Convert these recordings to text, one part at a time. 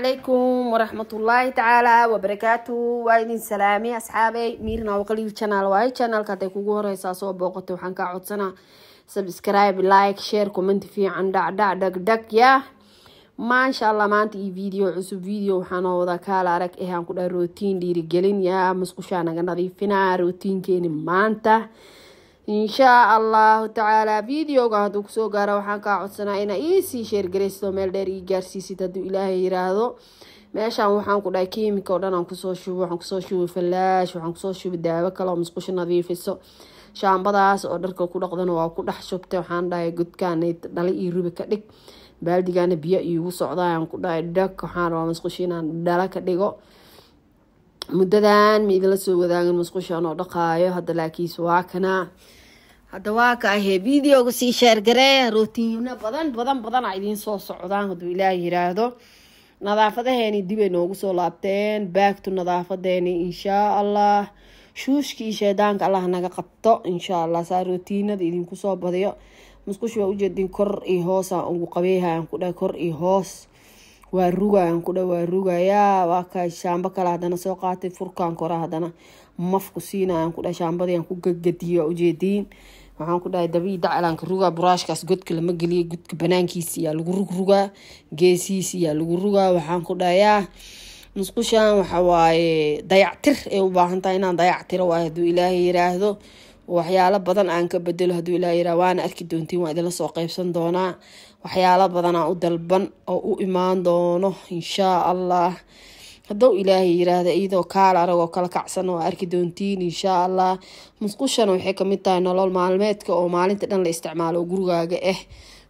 calaykum ullaahi tacaala wabarakaatu waa idin salaamay asxaabey miirna oo qaliil channel waaye channelka hadday kugu horeysaa soo booqatay waxaan kaa codsanaa subscribe like share comment fiican dhacdhac dhagdhag yah maasha allah maanta iyo video cusub video waxaana wada kaal arag ahaan ku dhaha rootiin dhiirigelin yaa masqushaa naga nadiifinaa rotiinkeeni maanta inshaa allaahu tacaala videoga hadduu kusoo gaara waxaan kaa codsanaa inaa iisii sheergaraysto meel dheer ii gaarsiisid hadduu ilaahay yiraahdo meeshaan waxaan ku dhahay kiimika oo dhan aan kusoo shubo waxaan kusoo shubi falaash waxaan kusoo shubi daawo kale oo musqusho nadiifiso shaambadaas oo dharka ku dhaqdana waa ku dhex shubtay waxaan dhahay godkaana dhale io ribi ka dhig baaldigaana biyo iigu socdaaan ku dhahay dhag waxaan rabaa musqusho inaan dhalo ka dhigo muddadan ma idinla soo wadaagan musqushaan oo dhaqaayo hadda laakiis waa kanaa hadda waa ahee videoga sii sheergaree rootiiyuna badan badan badan a idiin soo socdaan hadduu ilaah yiraahdo nadaafadaheeni dibay noogu soo laabteen baagtu nadaafadeeni inshaa allah shuushka sheedaanka allah naga qabto inshaa allah saa rootiinada idinku soo badiyo musqusha waa ujeedin kor iyo hoosaan ugu qabeehaan ku dha kor iyo hoos waa rugaan ku waa rugayaa waa shaambo kale haddana soo qaatay furkaan kora haddana mafku siinayaan ku shaambadii aan ku gaggadiyo ujeediin waxaan ku dhahay dabii dacalanka rugaa buraashkaas godka lama geliya godka banaankiisa yaa lagu rugrugaa geesihiisa yaa lagu rugaa waxaan ku dhahayaa musqushan waxawaaye dayactir ay u baahan tahay inaan dayactiro waayo hadduu ilaahay yiraahdo waxyaalo badan aan ka bedelo hadduu ilaahay yiraahdo waana arki doontiin waan idinla soo qeybsan doonaa waxyaalo badanaa u dalban oo u imaan doono inshaa allah hadow ilaahay yiraahda iyadoo kaal aragoo kala kacsan oo arki doontiin inshaa allah musqushana waxay kamid tahay nolol maalmeedka oo maalinta dhan la isticmaalo gurigaaga ah eh.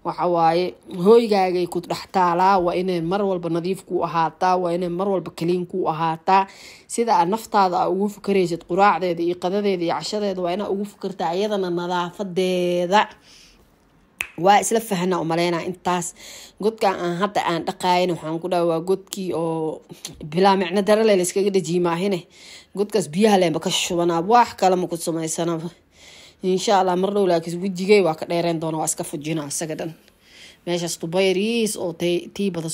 waxawaaye hooygaagay ku dhex taalaa waa inay mar walba nadiif ku ahaataa waa inay mar walba kaliin ku ahaataa sida aad naftaada a ugu fikaraysad quraacdeeda iyo qadadeeda iyo cashadeeda waa inaa ugu fikartaa iyadana nadaafadeeda waa isla fahna umaleyna intaas godka aan hadda aan dhaqaayan waxaan ku dhaha waa godkii oo bilaa micno darale layskaga dhajiyi maahine godkaas biyaha leenba ka shubanaa wax kale maku samaysanaba insha allah mar dhow laakiin wejigay waa ka dheereen doona waa iska fujina isaga dhan meeshaas dubayriis oo tii bada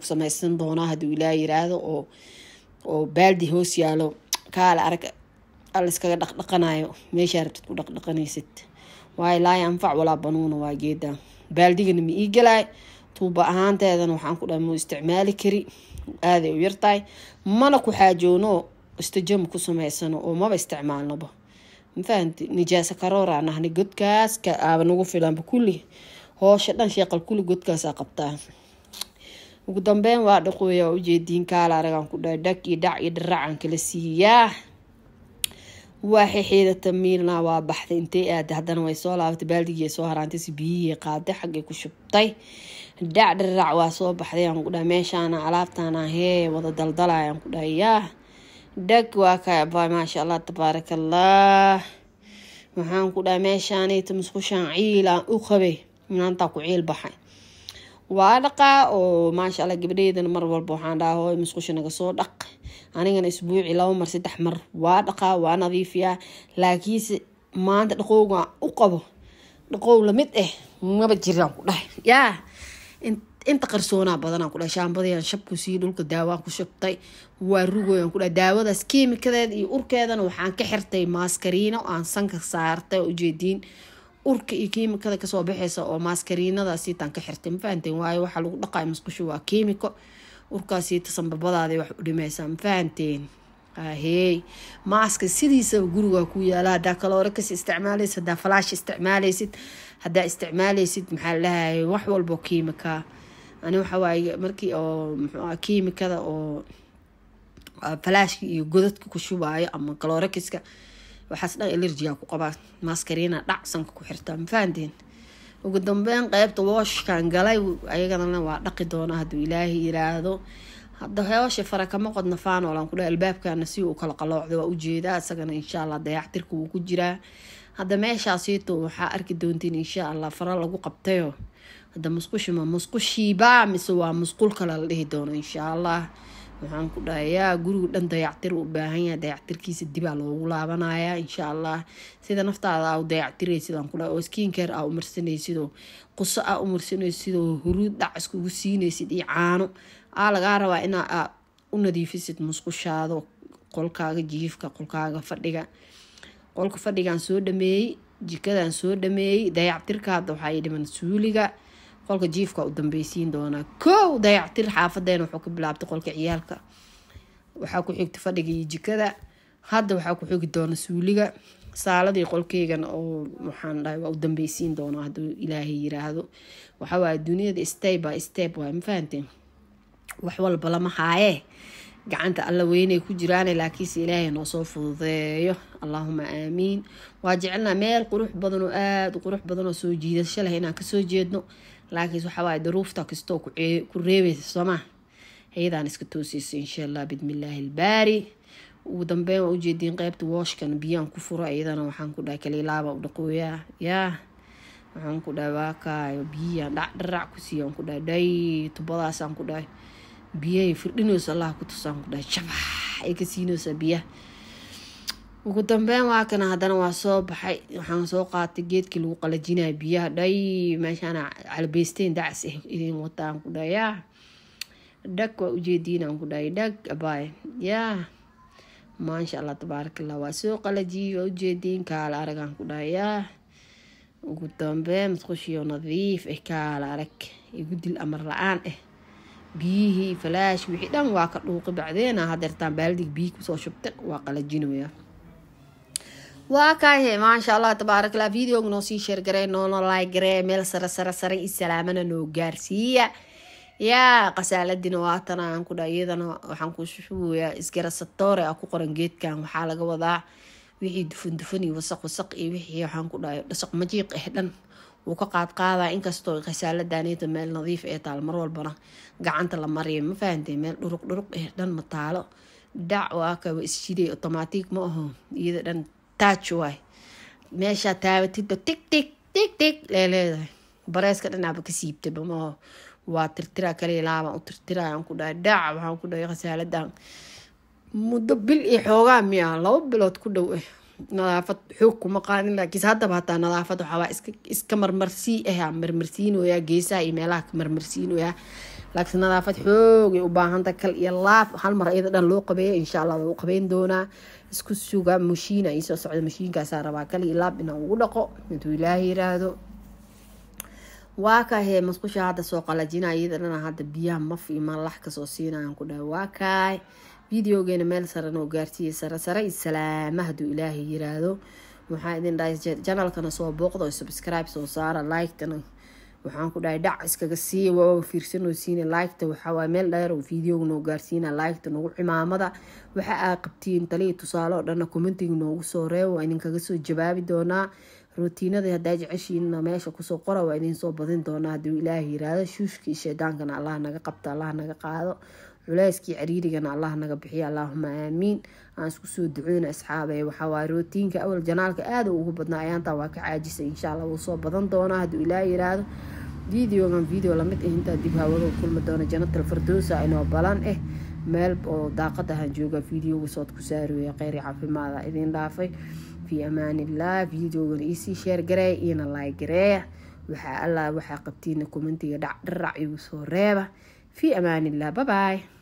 ku samaysan doonaa hadduu ilaa yiraahdo oo oo baaldi hoos yaalo kaale arag aliskaga dhaqdhaqanayo meeshaa rabtid ku dhaqdhaqanaysid waayo laa yanfac walaa banuuna waa geedaa baaldigana ma ii galaay tuuba ahaanteedana waxaan ku dhahay muu isticmaali kari aaday u yartahay mana ku xaajoono istijaam ku samaysano oo maba isticmaalnaba mafahante nijaaso karoora nahna godkaaska aaba nagu filanba kulli hoosha dhan sheeqal kulli godkaasaa qabtaa ugu dambeyn waa dhaqooya waa aragaan ku dhahay dhag iyo dhac iyo dharaacaan kala siiyaa waxay xiidata miilna waa baxday intay aaday haddana way soo laabatay baaldigii soo haraantaysi biyihii qaaday xaggay ku shubtay dhacdhiraac waa soo baxday aan ku dhaha meeshaana alaabtaana hee wada daldalay aan ku dhaha dhag waa kaaba maasha allah tabaarakallah waxaan ku dhaha meeshaanayta musqushaan ciil aan u qabay maantaa ku ciil baxay waa dhaqaa oo maasha alla gabadheydana mar walba waxaan dhaha hooy musqusha naga soo dhaq anigana isbuuci laba mar saddex mar waa dhaqaa waa nadiifiyaa laakiinse maanta dhaqowga u qabo dhaqow lamid ah eh, maba jiraan ku dhahay yaa inta qarsoonaa badanaan ku dhahay shaambadayaan shabku sii dhulka daawaan ku shabtay waa rugoyaan ku dhahay daawadaas kiimikadeed iyo urkeedana waxaan ka xirtay maaskariino aan sanka saartay ujeediin urka iyo kiimikada kasoo baxeysa oo maaskariinadaasiitaan ka xirtay ma fahanteen waayo waxaa lagu dhaqayo masqusho waa kiimiko urkaasiita sambabadaada wax u dhimaysaa ahey ah, maaska sidiisaba gurigaa ku yaala hadaa kaloorakas isticmaaleysid hadaa falaash isticmaaleysid hadaa isticmaaleysid maxaa lalahay wax walbo kiimika ani waxawaaye markii oo mxua oo ah, falaashka iyo godadka ku shubayo ama kaloorakiska waxaasdha alerjiga ku qabaa maskariina dhacsanka ku xirtaa mafahanteen ugu dambeyn qeybta wooshkan galay ayagana waa dhaqi doona haduu ilaahay yiraahdo hadda hoosha farakama qodna faanoolan kudha albaabkana si uu kala qaloocda waa ujeedaa isagana insha allah dayaxtirka wuu ku jiraa hadda meeshaasiito waxaa arki doontiin insha allah fara lagu qabtayo hadda musqushima musqushiiba mise waa musqul kale la dhihi doono insha allah waxaan ku dhahayaa gurigu dhan dayactir u baahan yahay dayactirkiisa dibaa loogu laabanayaa insha allah sida naftaada aa u dayactiraysidaan kudhaha oo skinker aa umarsanaysidoo quso aa umarsanaysidoo huruud dhac iskugu siinaysid iyo caano aa lagaa rabaa inaa aa u nadiifisid musqushaada qolkaaga jiifka qolkaaga fadhiga qolka fadhigaan soo dhameeyey jikadan soo dhameeyey dayactirka hadda waxaa dhiman suuliga qolka jiifka u dambeysiin doonaa kow dayactir xaafadeena wuxuu ka bilaabtay qolka ciyaalka waxaa ku xigta fadhiga iyo jikada hadda waxaa ku xigi doona suuliga saaladii qolkeygana oo waxaan dhahay waa u dambeysiin doona hadduu ilaahay yiraahdo waxawaaye duniyada step by step waay ma wax walba lama haayee gacanta alla weynay ku jiraane laakiinse ilaahay noo soo fududeeyo allaahuma aamiin waa jecelnaa meel qurux badanoo aada u qurux badanoo soo jiidasho leh inaan kasoo jeedno laakiinse waxaawaaye daruufta kastoo ku reebaysa soomaa hay iska tooseysa insha allah bidmillaahi ilbaari ugu dambeyn waa ujeediin qeybta wooshkan biyaan ku furo iyadana waxaan ku dhahay kaliilaaba u dhaqooyaa yaa waxaan ku dhahay waakaayo biyiyaan dhacdharac ku siiyan ku dhahay dhay tubadaasaan ku dhahay biyahay firdhinayso allah ku tusaan ku dhahay shabax ay ka siinaysaa biyaha ugu dambeyn waa kana haddana waa soo baxay waxaan soo qaatay geedkii lagu qalajinaya biyaha dhay meeshaana calbeysteen dacs idin wataan ku dhaha yaa dhag waa ujeediinaan ku dhahay dhag abaay yaa maasha allah tabaarakalla waa soo qalajiyey waa ujeediin kaala aragaan ku dhahay ugu dambeyn masqushiyo nadiif ah kaala arag igu dil amar la-aan ah biyihii falaash wixii dhan waa ka dhuuqi bacdeena haddeertaan baaldig biyi kusoo shubta waa qalajinaya waa kaahe maasha allah tabaarakallah videoga noo sii sheergaree noonoo laaygaree meel sare sare sare i salaamana noo gaarsiiya yaa qasaaladina waatana aan ku iyadana waxaan ku shuguyaa isgarasatoore ah ku qoran geedkan waxaa laga wadaa wixii dufan dufan iyo wasaq wasaq iyo wixii waxaan ku dhahay dhasaq majiiq eh dhan wuu ka qaadqaadaa inkastoo khasaaladaniita meel nadiif ee eh, taal mar walbana gacanta la mariya ma fahantay meel dhuruq dhuruq eh dhan ma taalo dhac waa ka waa isjiday ma aho iyada dhan taaj waay meeshaa taabatidba tig tig tig tig lee leedahay bareyska dhinacba ka siibta dhamaho waa tirtiraa kaliya laabaan u tirtiraa aan ku dhahay dhaca waxaan ku dhahay khasaaladaan muddo bil iyo xoogaa miya labo bilood ku dhow ah nadaafad xoog kuma qaanin laakiinse haddaba hataa nadaafad waxaabaa iska marmarsii ah marmarsiinoyaa eh, geesaha iyo meelaha ka marmarsiinoyaa laakiin nadaafad xoogay u baahanta kal iyo laaf hal mar iyada dhan loo qabeeya insha allah waa qabeyn doonaa isku suga mashiina ii soo socda mashiinkaasaa rabaa kali ilaab inaan ugu dhaqo intuu ilaahay yiraahdo waa kaahee masqusha hadda soo qalajina iyadana hadda biyaha maf imaan lax kasoo siinayaan ku dhaha waa kaah videogeena meel sarena oo gaarsiiyay sare sare salaama hadduu ilaahay yiraahdo waxaa idin dhahay janalkana soo booqdo subscribe soo saara like-tana waxaan ku dhahay dhac iskaga siiya waa oga fiirsanoo siina laygta waxawaay meel dheer oo videoga noogu gaarsiina laygta nagu cimaamada waxa aa qabtiin taliya tusaale oo dhanna commentiga noogu soo reeb waa idinkaga soo jawaabi doonaa rootiinada haddaa jeceshiinna meesha kusoo qora waa idinsoo badin doonaa hadduu ilaaha yiraahdo shuushka iyo shaydaankana allah naga qabta allah naga qaado culeyskii cariirigana allah naga bixiya allaahuma aamiin aan isku soo duceyno asxaabe waxawaay rootiinka awal janaalka aada ugu badnaa ayaantaa waa ka caajisa insha allah wuu soo badan doonaa hadduu ilaaha yiraahdo videogan video lamid ah intaa dib hawada kulmi doono janatal fardosa inoo balan ah meel oo daaqadahan jooga videoga sood ku saari weya kheyri caafimaada idin dhaafay fi amaanillaah videogan iisii sheergareeya iina laaygareeya waxaa allah waxaa qabtiina kumentiga dhacdharac igu soo reeba fi amaanillaah babaay